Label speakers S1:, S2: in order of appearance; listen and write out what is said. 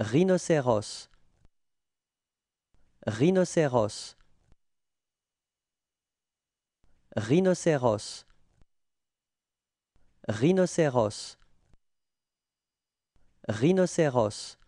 S1: Rhinocéros. Rhinocéros. Rhinocéros. Rhinocéros. Rhinocéros.